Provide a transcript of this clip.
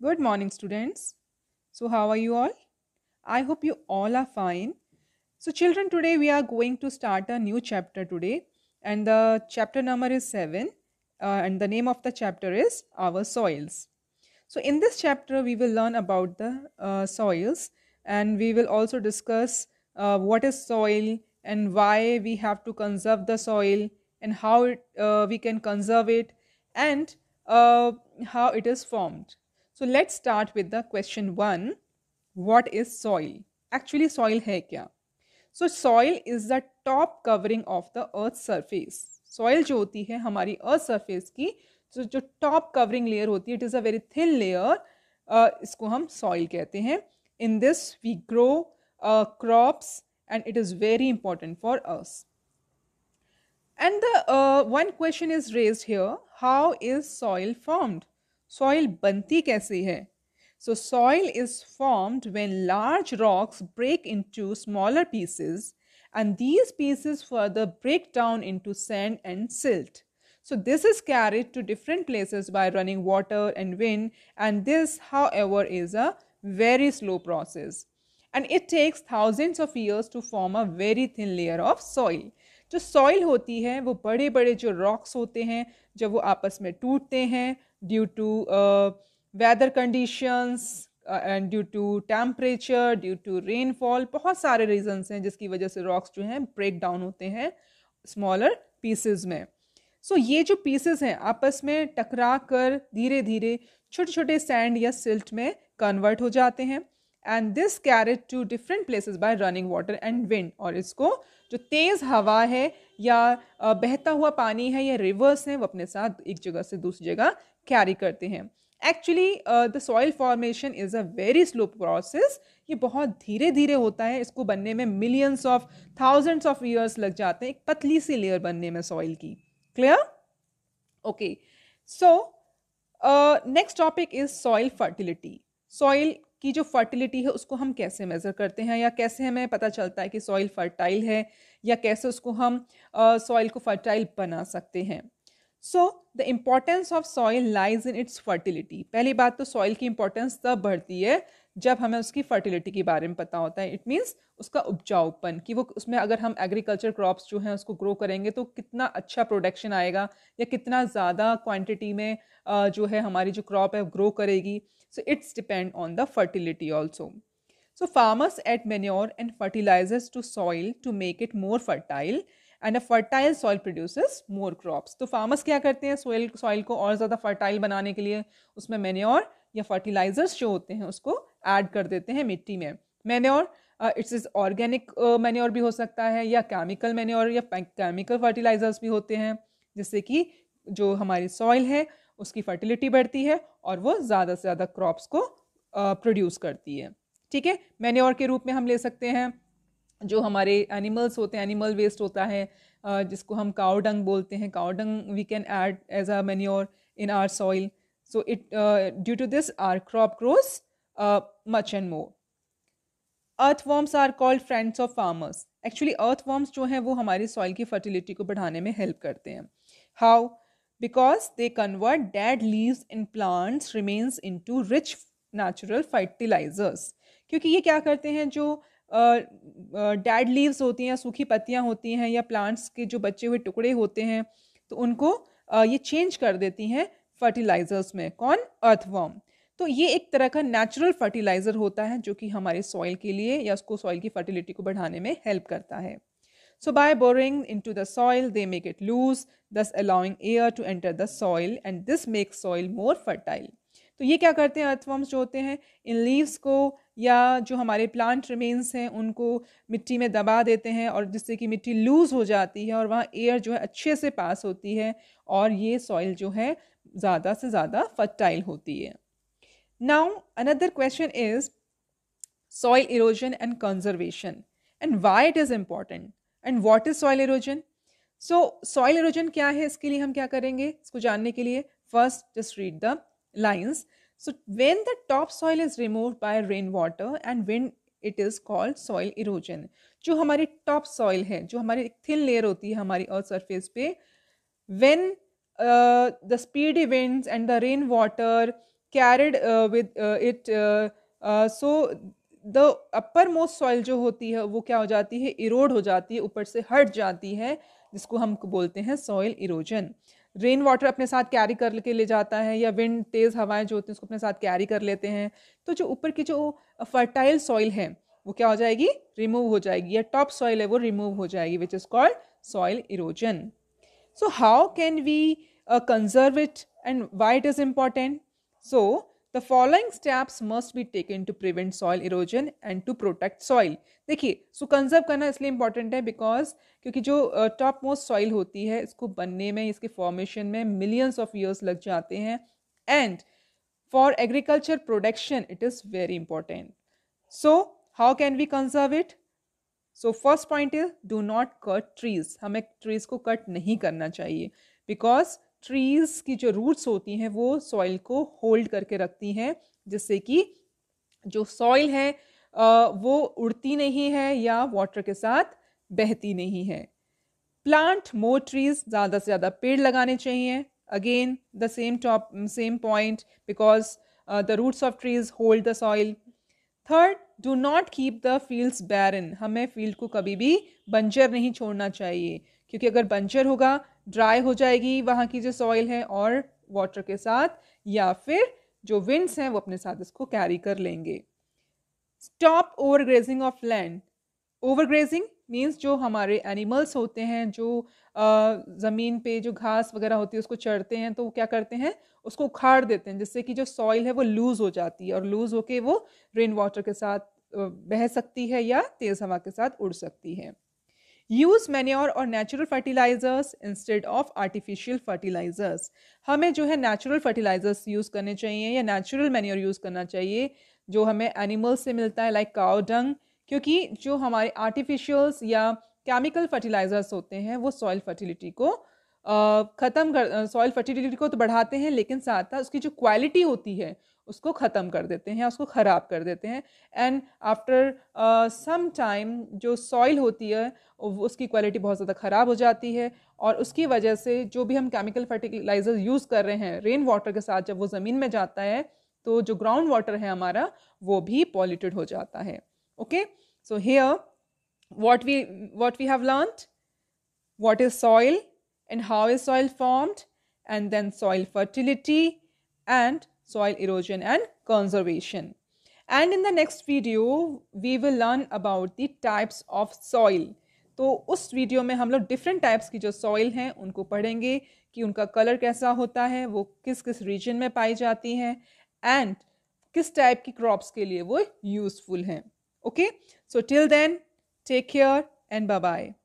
Good morning, students. So, how are you all? I hope you all are fine. So, children, today we are going to start a new chapter today, and the chapter number is 7, uh, and the name of the chapter is Our Soils. So, in this chapter, we will learn about the uh, soils, and we will also discuss uh, what is soil and why we have to conserve the soil and how it, uh, we can conserve it and uh, how it is formed so let's start with the question one. What is soil? Actually, soil hai kya? So soil is the top covering of the earth surface soil जो होती है हमारी earth surface की जो जो top covering layer होती है it is a very thin layer इसको हम सॉइल कहते हैं in this we grow crops and it is very important for us and the one question is raise here how is soil formed soil बनती कैसी है so soil is formed when large rocks break into smaller pieces and these pieces further break down into sand and silt so this is carried to different places bye running water and wind and this however is a very slow process and it takes thousands of years to form a very thin layer of soil जो soil होती है वो बड़े बड़े जो rocks होते हैं जब वो आपस में टूटते हैं due to uh, weather conditions and due to temperature due to rainfall बहुत सारे रीजंस हैं जिसकी वजह से रॉक्स जो हैं ब्रेक डाउन होते हैं स्मॉलर पीसेज में सो so, ये जो पीसेज हैं आपस में टकरा कर धीरे धीरे छोटे छोटे सैंड या सिल्ट में कन्वर्ट हो जाते हैं and this carried to different places by running water and wind और इसको जो तेज़ हवा है या uh, बहता हुआ पानी है या रिवर्स हैं वो अपने साथ एक जगह से दूसरी जगह कैरी करते हैं actually the soil formation is a very slow process ये बहुत धीरे धीरे होता है इसको बनने में millions of thousands of years लग जाते हैं एक पतली सी लेयर बनने में सॉइल की clear okay so next topic is soil fertility soil की जो फर्टिलिटी है उसको हम कैसे मेज़र करते हैं या कैसे हमें पता चलता है कि सॉइल फर्टाइल है या कैसे उसको हम सॉइल uh, को फर्टाइल बना सकते हैं so the importance of soil lies in its fertility पहली बात तो सॉइल की इम्पॉर्टेंस तब बढ़ती है जब हमें उसकी फर्टिलिटी के बारे में पता होता है इट मीन्स उसका उपजाऊपन कि वो उसमें अगर हम एग्रीकल्चर क्रॉप्स जो हैं उसको ग्रो करेंगे तो कितना अच्छा प्रोडक्शन आएगा या कितना ज़्यादा क्वांटिटी में जो है हमारी जो क्रॉप है ग्रो करेगी so it's depend on the fertility also so farmers add manure and fertilisers to soil to make it more fertile and a fertile soil produces more crops तो फार्मर्स क्या करते हैं सोयल सॉइल को और ज़्यादा फर्टाइल बनाने के लिए उसमें मेन्योर या फर्टिलाइजर्स जो होते हैं उसको ऐड कर देते हैं मिट्टी में manure it's is organic manure भी हो सकता है या केमिकल मैन्योर या केमिकल फर्टिलाइजर्स भी होते हैं जिससे कि जो हमारी सॉइल है उसकी फर्टिलिटी बढ़ती है और वो ज़्यादा से ज़्यादा क्रॉप्स को प्रोड्यूस uh, करती है ठीक है मैन्योर के रूप में हम ले सकते हैं जो हमारे एनिमल्स होते हैं एनिमल वेस्ट होता है जिसको हम काओडंग बोलते हैं cow dung we can add as a manure in our soil so it due to this our crop grows much and more earthworms are called friends of farmers actually earthworms जो हैं वो हमारी soil की fertility को बढ़ाने में help करते हैं how because they convert dead leaves in plants remains into rich natural fertilisers क्योंकि ये क्या करते हैं जो uh, डेड लीव्स होती हैं सूखी पत्तियाँ होती हैं या प्लांट्स के जो बचे हुए टुकड़े होते हैं तो उनको ये चेंज कर देती हैं फर्टिलाइज़र्स में कौन अर्थवॉर्म तो ये एक तरह का नेचुरल फर्टिलाइज़र होता है जो कि हमारे सॉइल के लिए या उसको सॉइल की फर्टिलिटी को बढ़ाने में हेल्प करता है so by boring into the soil they make it loose thus allowing air to enter the soil and this make soil more fertile तो ये क्या करते हैं अर्थवर्म्स जो होते हैं इन लीव्स को या जो हमारे प्लांट रिमेन्स हैं उनको मिट्टी में दबा देते हैं और जिससे कि मिट्टी लूज़ हो जाती है और वहाँ एयर जो है अच्छे से पास होती है और ये सॉइल जो है ज़्यादा से ज़्यादा फर्टाइल होती है now another question is soil erosion and conservation and why it is important and what is soil erosion so soil erosion क्या है इसके लिए हम क्या करेंगे इसको जानने के लिए first just read the lines. So when the topsoil is removed by rainwater and when it is called soil erosion. जो हमारी टॉप सॉइल है जो हमारी एक थिन लेयर होती है हमारी अर्थ सरफेस पे when uh, the speedy winds and the rainwater carried uh, with uh, it uh, uh, so the upper most soil जो होती है वो क्या हो जाती है इरोड हो जाती है ऊपर से हट जाती है जिसको हम बोलते हैं सॉइल इरोजन रेन वाटर अपने साथ कैरी करके ले जाता है या विंड तेज़ हवाएं जो होती हैं उसको अपने साथ कैरी कर लेते हैं तो जो ऊपर की जो फर्टाइल सॉइल है वो क्या हो जाएगी रिमूव हो जाएगी या टॉप सॉइल है वो रिमूव हो जाएगी which is called soil erosion so how can we conserve it and why it is important so The following steps must be taken to prevent soil erosion and to protect soil. देखिए सो conserve करना इसलिए important है because क्योंकि जो top most soil होती है इसको बनने में इसके फॉर्मेशन में मिलियंस ऑफ ईयर्स लग जाते हैं and for agriculture production it is very important so how can we conserve it so first point is do not cut trees हमें ट्रीज को कट नहीं करना चाहिए बिकॉज ट्रीज़ की जो रूट्स होती हैं वो सॉइल को होल्ड करके रखती हैं जिससे कि जो सॉइल है वो उड़ती नहीं है या वाटर के साथ बहती नहीं है प्लांट मोर ट्रीज़ ज़्यादा से ज़्यादा पेड़ लगाने चाहिए again the same top same point because the roots of trees hold the soil third do not keep the fields barren हमें फील्ड को कभी भी बंजर नहीं छोड़ना चाहिए क्योंकि अगर बंजर होगा ड्राई हो जाएगी वहाँ की जो सॉइल है और वाटर के साथ या फिर जो विंड्स हैं वो अपने साथ इसको कैरी कर लेंगे stop overgrazing of land overgrazing means जो हमारे एनिमल्स होते हैं जो ज़मीन पे जो घास वगैरह होती है उसको चढ़ते हैं तो वो क्या करते हैं उसको उखाड़ देते हैं जिससे कि जो सॉइल है वो लूज़ हो जाती है और लूज़ होके वो रेन वाटर के साथ बह सकती है या तेज़ हवा के साथ उड़ सकती है यूज़ मैन्योर और natural fertilisers instead of artificial fertilisers हमें जो है नेचुरल फर्टिलाइज़र्स यूज़ करने चाहिए या नेचुरल मैन्योर यूज़ करना चाहिए जो हमें एनिमल्स से मिलता है लाइक काओ डंग क्योंकि जो हमारे आर्टिफिशियल्स या केमिकल फर्टिलाइज़र्स होते हैं वो सॉइल फर्टिलिटी को ख़त्म कर सॉइल फर्टिलिटी को तो बढ़ाते हैं लेकिन साथ साथ उसकी जो क्वालिटी होती है उसको ख़त्म कर देते हैं उसको ख़राब कर देते हैं एंड आफ्टर सम टाइम जो सॉइल होती है उसकी क्वालिटी बहुत ज़्यादा ख़राब हो जाती है और उसकी वजह से जो भी हम केमिकल फर्टिलाइज़र यूज़ कर रहे हैं रेन वाटर के साथ जब वो ज़मीन में जाता है तो जो ग्राउंड वाटर है हमारा वो भी पॉल्यूटेड हो जाता है okay so here what we what we have learn what is soil and how is soil formed and then soil fertility and soil erosion and conservation. And in the next video, we will learn about the types of soil. तो उस video में हम लोग different types की जो soil हैं उनको पढ़ेंगे कि उनका कलर कैसा होता है वो किस किस रीजन में पाई जाती हैं एंड किस टाइप की क्रॉप्स के लिए वो यूज़फुल हैं okay so till then take care and bye bye